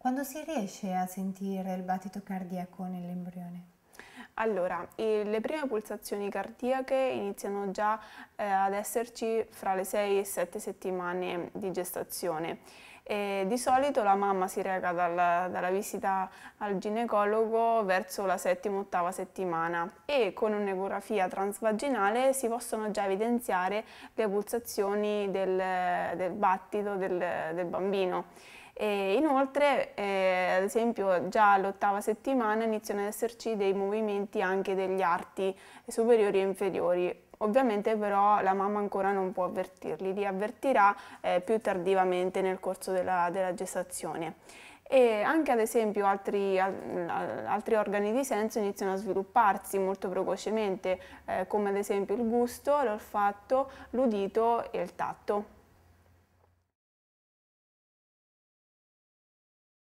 Quando si riesce a sentire il battito cardiaco nell'embrione? Allora, le prime pulsazioni cardiache iniziano già eh, ad esserci fra le 6 e 7 settimane di gestazione. E di solito la mamma si reca dal, dalla visita al ginecologo verso la settima-ottava settimana e con un'ecografia transvaginale si possono già evidenziare le pulsazioni del, del battito del, del bambino. E inoltre, eh, ad esempio, già all'ottava settimana iniziano ad esserci dei movimenti anche degli arti superiori e inferiori. Ovviamente però la mamma ancora non può avvertirli, li avvertirà eh, più tardivamente nel corso della, della gestazione e anche ad esempio altri, altri, organi di senso iniziano a svilupparsi molto precocemente eh, come ad esempio il gusto, l'olfatto, l'udito e il tatto.